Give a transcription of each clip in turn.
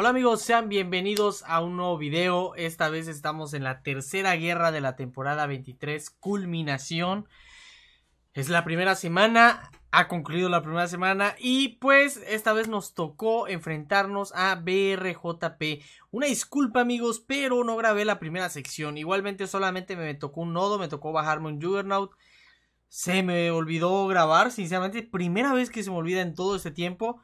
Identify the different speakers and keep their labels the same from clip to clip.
Speaker 1: Hola amigos, sean bienvenidos a un nuevo video. Esta vez estamos en la tercera guerra de la temporada 23, culminación. Es la primera semana, ha concluido la primera semana y pues esta vez nos tocó enfrentarnos a BRJP. Una disculpa amigos, pero no grabé la primera sección. Igualmente solamente me tocó un nodo, me tocó bajarme un Juggernaut. Se me olvidó grabar, sinceramente, primera vez que se me olvida en todo este tiempo.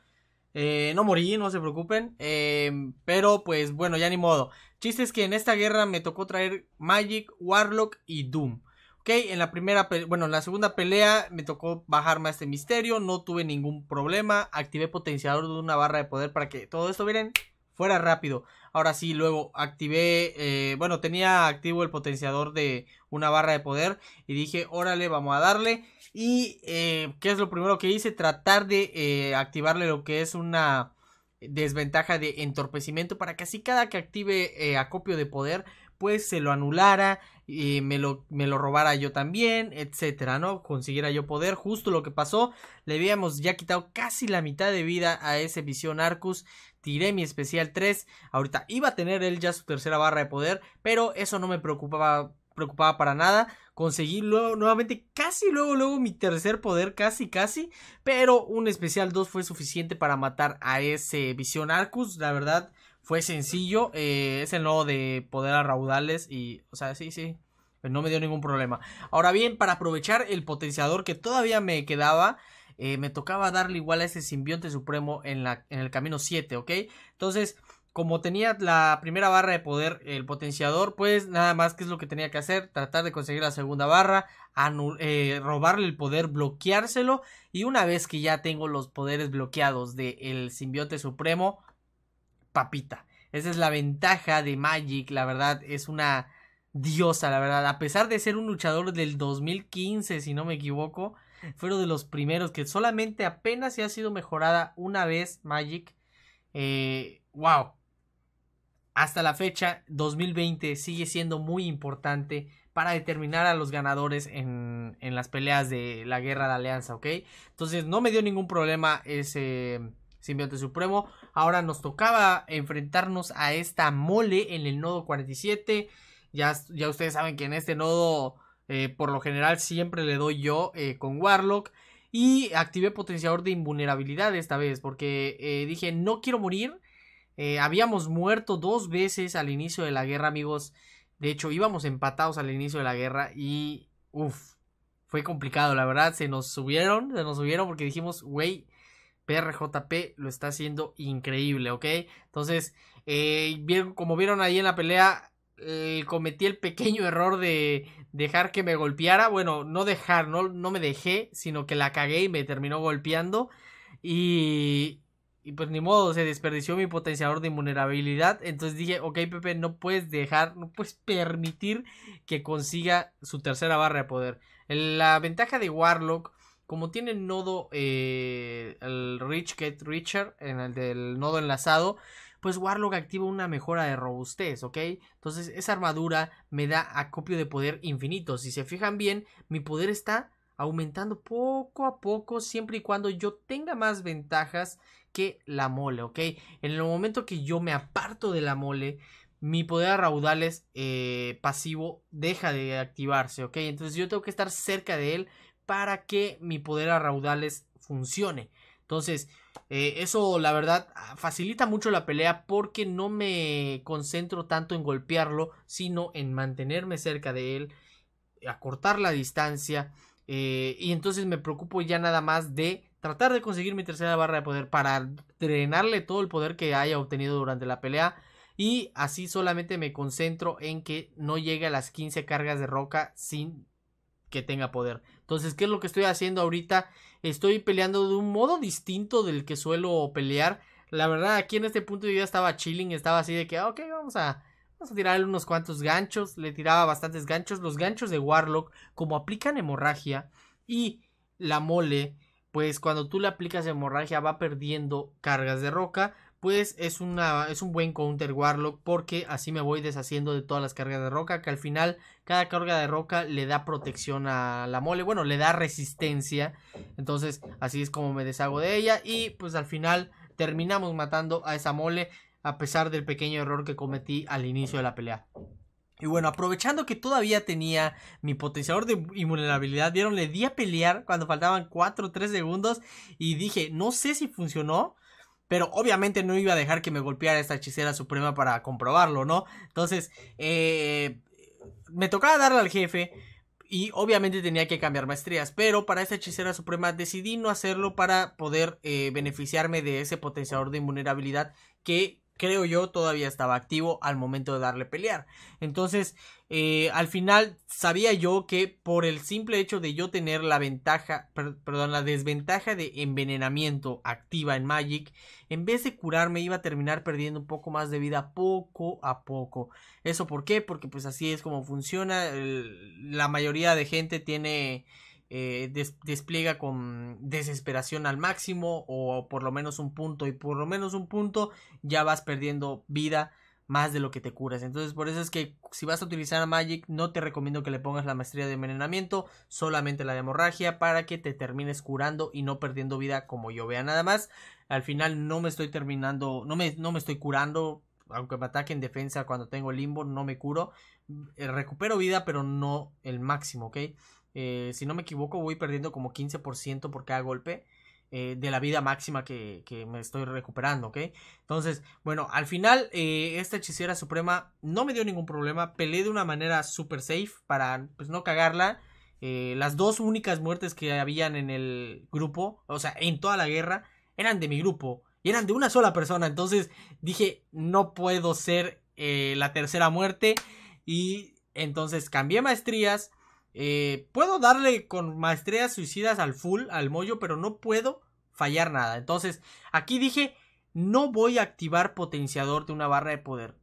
Speaker 1: Eh, no morí, no se preocupen. Eh, pero pues bueno, ya ni modo. Chiste es que en esta guerra me tocó traer Magic, Warlock y Doom. Ok, en la primera, bueno, en la segunda pelea me tocó bajarme a este misterio, no tuve ningún problema, activé potenciador de una barra de poder para que todo esto, miren, fuera rápido. Ahora sí, luego activé, eh, bueno, tenía activo el potenciador de una barra de poder y dije, órale, vamos a darle. Y, eh, ¿qué es lo primero que hice? Tratar de eh, activarle lo que es una desventaja de entorpecimiento para que así cada que active acopio de poder pues, se lo anulara y me lo, me lo robara yo también, etcétera, ¿no? Consiguiera yo poder, justo lo que pasó, le habíamos ya quitado casi la mitad de vida a ese Visión Arcus, tiré mi especial 3, ahorita iba a tener él ya su tercera barra de poder, pero eso no me preocupaba preocupaba para nada. Conseguí luego, nuevamente, casi luego, luego mi tercer poder, casi, casi. Pero un especial 2 fue suficiente para matar a ese Visión Arcus. La verdad, fue sencillo, eh, es el nodo de poder a y, o sea, sí, sí, pues no me dio ningún problema. Ahora bien, para aprovechar el potenciador que todavía me quedaba, eh, me tocaba darle igual a ese simbionte supremo en, la, en el camino 7, ¿ok? Entonces, como tenía la primera barra de poder, el potenciador, pues nada más que es lo que tenía que hacer, tratar de conseguir la segunda barra, eh, robarle el poder, bloqueárselo, y una vez que ya tengo los poderes bloqueados del simbionte supremo, papita. Esa es la ventaja de Magic, la verdad, es una diosa, la verdad. A pesar de ser un luchador del 2015, si no me equivoco, uno de los primeros que solamente apenas se ha sido mejorada una vez Magic. wow. Eh, Hasta la fecha, 2020 sigue siendo muy importante para determinar a los ganadores en, en las peleas de la guerra de alianza, ¿ok? Entonces no me dio ningún problema ese simbionte supremo. Ahora nos tocaba enfrentarnos a esta mole en el nodo 47. Ya, ya ustedes saben que en este nodo, eh, por lo general, siempre le doy yo eh, con Warlock. Y activé potenciador de invulnerabilidad esta vez, porque eh, dije, no quiero morir. habíamos muerto dos veces al inicio de la guerra, amigos. De hecho, íbamos empatados al inicio de la guerra y... Uf, fue complicado, la verdad. Se nos subieron, se nos subieron porque dijimos, wey, PRJP lo está haciendo increíble, ¿ok? Entonces, eh, como vieron ahí en la pelea, eh, cometí el pequeño error de dejar que me golpeara. Bueno, no dejar, no, me dejé, sino que la cagué y me terminó golpeando. Y, y pues ni modo, se desperdició mi potenciador de inmunerabilidad, Entonces dije, ok Pepe, no puedes dejar, no puedes permitir que consiga su tercera barra de poder. La ventaja de Warlock como tiene el nodo, eh, el Rich Get Richer, en el del nodo enlazado, pues Warlock activa una mejora de robustez, ¿ok? Entonces esa armadura me da acopio de poder infinito. Si se fijan bien, mi poder está aumentando poco a poco, siempre y cuando yo tenga más ventajas que la mole, ¿ok? En el momento que yo me aparto de la mole, mi poder a raudales eh, pasivo deja de activarse, ¿ok? Entonces yo tengo que estar cerca de él para que mi poder a raudales funcione. Entonces, eh, eso la verdad ah, facilita mucho la pelea porque no me concentro tanto en golpearlo, sino en mantenerme cerca de él, acortar la distancia. Eh, y entonces me preocupo ya nada más de tratar de conseguir mi tercera barra de poder para drenarle todo el poder que haya obtenido durante la pelea. Y así solamente me concentro en que no llegue a las 15 cargas de roca sin que tenga poder. Entonces, ¿qué es lo que estoy haciendo ahorita? Estoy peleando de un modo distinto del que suelo pelear. La verdad, aquí en este punto yo ya estaba chilling, estaba así de que, ah, ok, vamos a, vamos a tirarle unos cuantos ganchos. Le tiraba bastantes ganchos. Los ganchos de Warlock, como aplican hemorragia y la mole, pues cuando tú le aplicas hemorragia va perdiendo cargas de roca pues es, una, es un buen counter Warlock porque así me voy deshaciendo de todas las cargas de roca, que al final cada carga de roca le da protección a la mole, bueno, le da resistencia, entonces así es como me deshago de ella y pues al final terminamos matando a esa mole a pesar del pequeño error que cometí al inicio de la pelea. Y bueno, aprovechando que todavía tenía mi potenciador de invulnerabilidad, vieron, le di a pelear cuando faltaban 4 o 3 segundos y dije, no sé si funcionó, pero obviamente no iba a dejar que me golpeara esta hechicera suprema para comprobarlo, ¿no? Entonces, eh, me tocaba darle al jefe y obviamente tenía que cambiar maestrías, pero para esta hechicera suprema decidí no hacerlo para poder eh, beneficiarme de ese potenciador de invulnerabilidad que creo yo, todavía estaba activo al momento de darle pelear. Entonces, eh, al final sabía yo que por el simple hecho de yo tener la ventaja, perdón, la desventaja de envenenamiento activa en Magic, en vez de curarme iba a terminar perdiendo un poco más de vida poco a poco. ¿Eso por qué? Porque pues así es como funciona. la mayoría de gente tiene eh, despliega con desesperación al máximo o por lo menos un punto y por lo menos un punto ya vas perdiendo vida más de lo que te curas. Entonces, por eso es que si vas a utilizar a Magic, no te recomiendo que le pongas la maestría de envenenamiento, solamente la de hemorragia, para que te termines curando y no perdiendo vida como yo vea nada más. Al final no me estoy terminando, no me, no me estoy curando, aunque me ataque en defensa cuando tengo limbo, no me curo. Eh, recupero vida, pero no el máximo, ¿ok? Eh, si no me equivoco, voy perdiendo como 15% por cada golpe eh, de la vida máxima que, me estoy recuperando, ¿ok? Entonces, bueno, al final, eh, esta hechicera suprema no me dio ningún problema. Peleé de una manera super safe para pues, no cagarla. las dos únicas muertes que habían en el grupo, o sea, en toda la guerra, eran de mi grupo. Y eran de una sola persona. Entonces dije, no puedo ser la tercera muerte. Y entonces cambié maestrías eh, puedo darle con maestrías suicidas al full, al mollo, pero no puedo fallar nada. Entonces, aquí dije, no voy a activar potenciador de una barra de poder.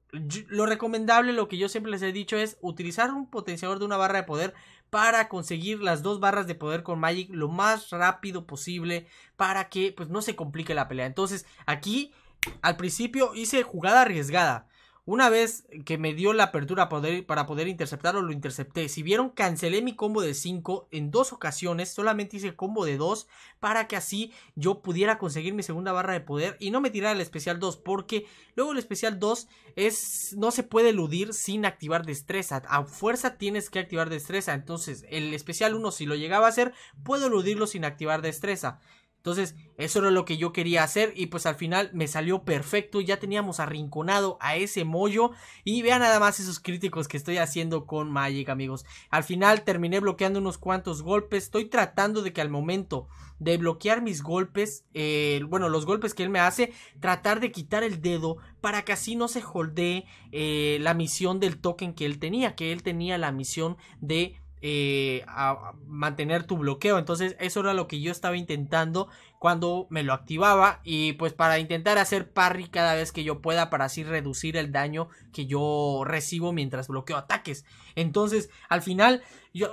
Speaker 1: lo recomendable, lo que yo siempre les he dicho es utilizar un potenciador de una barra de poder para conseguir las dos barras de poder con Magic lo más rápido posible para que pues no se complique la pelea. Entonces, aquí al principio hice jugada arriesgada. Una vez que me dio la apertura para poder interceptarlo, lo intercepté. Si vieron, cancelé mi combo de 5 en dos ocasiones. Solamente hice combo de 2 para que así yo pudiera conseguir mi segunda barra de poder y no me tirara el especial 2. Porque luego el especial 2 es, no se puede eludir sin activar destreza. A fuerza tienes que activar destreza. Entonces, el especial 1, si lo llegaba a hacer, puedo eludirlo sin activar destreza. Entonces, eso era lo que yo quería hacer y pues al final me salió perfecto. Ya teníamos arrinconado a ese mollo y vean nada más esos críticos que estoy haciendo con Magic, amigos. Al final terminé bloqueando unos cuantos golpes. Estoy tratando de que al momento de bloquear mis golpes, eh, bueno, los golpes que él me hace, tratar de quitar el dedo para que así no se holdee eh, la misión del token que él tenía, que él tenía la misión de eh, a mantener tu bloqueo. Entonces eso era lo que yo estaba intentando cuando me lo activaba. Y pues para intentar hacer parry cada vez que yo pueda para así reducir el daño que yo recibo mientras bloqueo ataques. Entonces al final,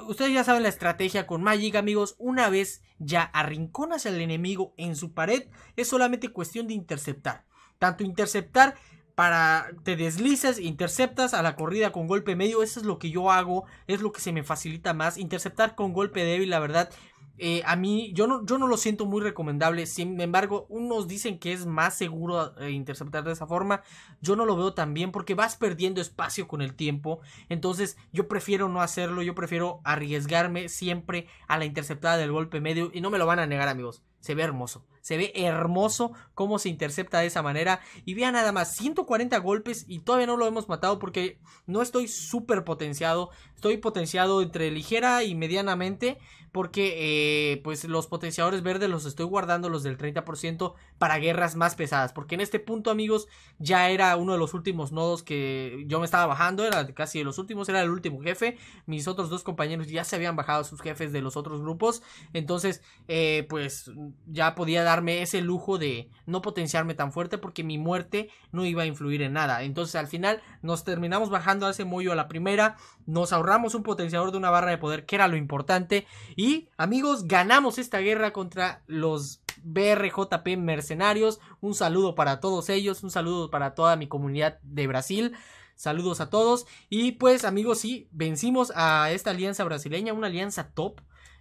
Speaker 1: ustedes ya saben la estrategia con Magic amigos. Una vez ya arrinconas al enemigo en su pared, es solamente cuestión de interceptar. Tanto interceptar para te deslices, interceptas a la corrida con golpe medio, eso es lo que yo hago, es lo que se me facilita más, interceptar con golpe débil, la verdad, eh, a mí yo no, yo no lo siento muy recomendable, sin embargo, unos dicen que es más seguro eh, interceptar de esa forma, yo no lo veo tan bien porque vas perdiendo espacio con el tiempo, entonces yo prefiero no hacerlo, yo prefiero arriesgarme siempre a la interceptada del golpe medio y no me lo van a negar amigos, se ve hermoso. Se ve hermoso cómo se intercepta de esa manera. Y vean nada más, 140 golpes y todavía no lo hemos matado porque no estoy súper potenciado. Estoy potenciado entre ligera y medianamente porque eh, pues los potenciadores verdes los estoy guardando los del 30% para guerras más pesadas. Porque en este punto amigos ya era uno de los últimos nodos que yo me estaba bajando. Era casi de los últimos, era el último jefe. Mis otros dos compañeros ya se habían bajado sus jefes de los otros grupos. Entonces eh, pues ya podía darme ese lujo de no potenciarme tan fuerte porque mi muerte no iba a influir en nada. Entonces al final nos terminamos bajando a ese mollo a la primera, nos ahorramos un potenciador de una barra de poder que era lo importante y amigos ganamos esta guerra contra los BRJP mercenarios. Un saludo para todos ellos, un saludo para toda mi comunidad de Brasil. Saludos a todos. Y pues amigos, sí, vencimos a esta alianza brasileña, una alianza top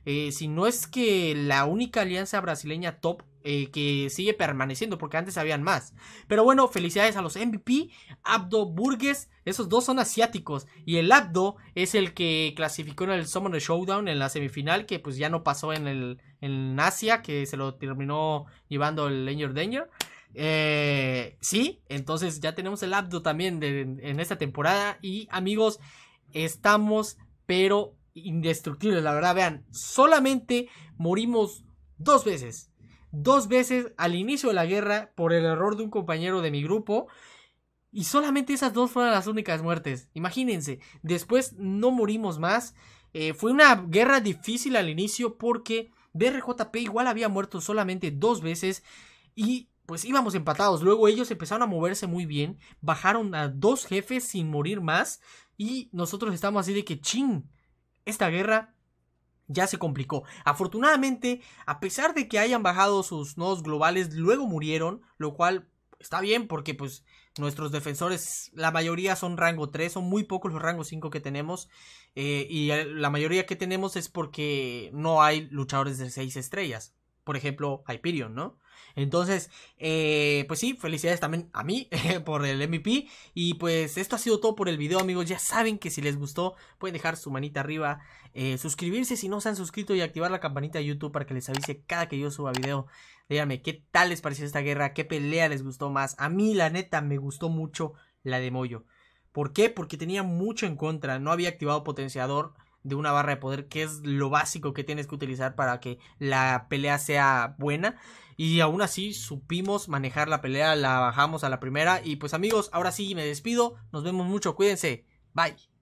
Speaker 1: eh, si no es que la única alianza brasileña top eh, que sigue permaneciendo, porque antes habían más. Pero bueno, felicidades a los MVP, Abdo Burgues, esos dos son asiáticos. Y el Abdo es el que clasificó en el Summoner Showdown en la semifinal, que pues ya no pasó en, en Asia, que se lo terminó llevando el Danger Danger. Eh, sí, entonces ya tenemos el Abdo también en esta temporada. Y amigos, estamos, pero indestructible, la verdad, vean, solamente morimos dos veces. Dos veces al inicio de la guerra por el error de un compañero de mi grupo. Y solamente esas dos fueron las únicas muertes. Imagínense, después no morimos más. Eh, fue una guerra difícil al inicio porque BRJP igual había muerto solamente dos veces. Y pues íbamos empatados. Luego ellos empezaron a moverse muy bien. Bajaron a dos jefes sin morir más. Y nosotros estamos así de que ching. Esta guerra ya se complicó. Afortunadamente, a pesar de que hayan bajado sus nodos globales, luego murieron, lo cual está bien porque pues nuestros defensores, la mayoría son rango 3, son muy pocos los rangos 5 que tenemos eh, y la mayoría que tenemos es porque no hay luchadores de 6 estrellas. Por ejemplo, Hyperion, ¿no? Entonces, eh, pues sí, felicidades también a mí por el MVP. Y pues esto ha sido todo por el video, amigos. Ya saben que si les gustó, pueden dejar su manita arriba, eh, suscribirse si no se han suscrito y activar la campanita de YouTube para que les avise cada que yo suba video. Díganme, ¿qué tal les pareció esta guerra? ¿Qué pelea les gustó más? A mí, la neta, me gustó mucho la de Moyo. ¿Por qué? Porque tenía mucho en contra. No había activado potenciador de una barra de poder, que es lo básico que tienes que utilizar para que la pelea sea buena. Y aún así supimos manejar la pelea, la bajamos a la primera. Y pues amigos, ahora sí me despido. Nos vemos mucho, cuídense. Bye.